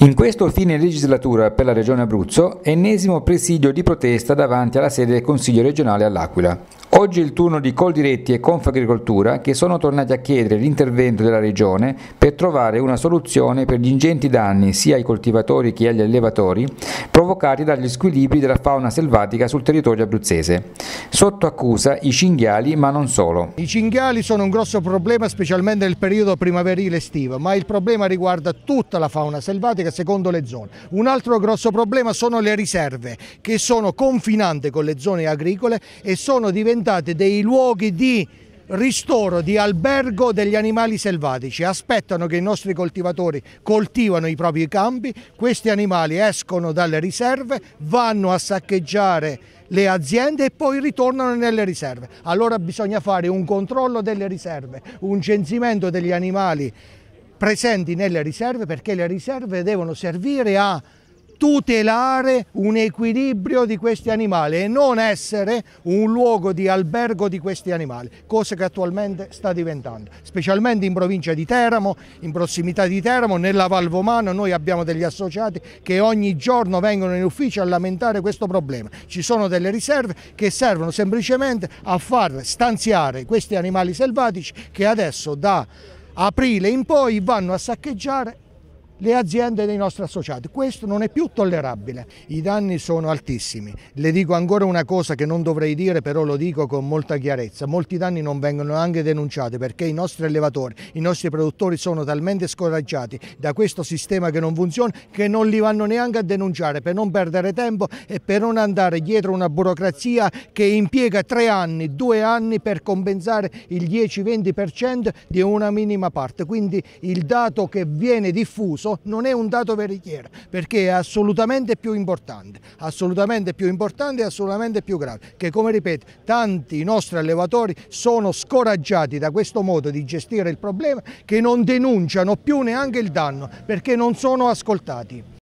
In questo fine legislatura per la Regione Abruzzo, ennesimo presidio di protesta davanti alla sede del Consiglio regionale all'Aquila. Oggi è il turno di Coldiretti e Confagricoltura che sono tornati a chiedere l'intervento della Regione per trovare una soluzione per gli ingenti danni sia ai coltivatori che agli allevatori provocati dagli squilibri della fauna selvatica sul territorio abruzzese. Sotto accusa i cinghiali, ma non solo. I cinghiali sono un grosso problema specialmente nel periodo primaverile estivo, ma il problema riguarda tutta la fauna selvatica secondo le zone. Un altro grosso problema sono le riserve che sono confinanti con le zone agricole e sono diventate dei luoghi di ristoro di albergo degli animali selvatici, aspettano che i nostri coltivatori coltivano i propri campi, questi animali escono dalle riserve, vanno a saccheggiare le aziende e poi ritornano nelle riserve. Allora bisogna fare un controllo delle riserve, un censimento degli animali presenti nelle riserve perché le riserve devono servire a tutelare un equilibrio di questi animali e non essere un luogo di albergo di questi animali, cosa che attualmente sta diventando, specialmente in provincia di Teramo, in prossimità di Teramo, nella Valvomano noi abbiamo degli associati che ogni giorno vengono in ufficio a lamentare questo problema, ci sono delle riserve che servono semplicemente a far stanziare questi animali selvatici che adesso da aprile in poi vanno a saccheggiare le aziende dei nostri associati. Questo non è più tollerabile, i danni sono altissimi. Le dico ancora una cosa che non dovrei dire, però lo dico con molta chiarezza, molti danni non vengono neanche denunciati perché i nostri allevatori, i nostri produttori sono talmente scoraggiati da questo sistema che non funziona che non li vanno neanche a denunciare per non perdere tempo e per non andare dietro una burocrazia che impiega tre anni, due anni per compensare il 10-20% di una minima parte. Quindi il dato che viene diffuso adesso non è un dato veritiero perché è assolutamente più importante, assolutamente più importante e assolutamente più grave che come ripeto tanti nostri allevatori sono scoraggiati da questo modo di gestire il problema che non denunciano più neanche il danno perché non sono ascoltati.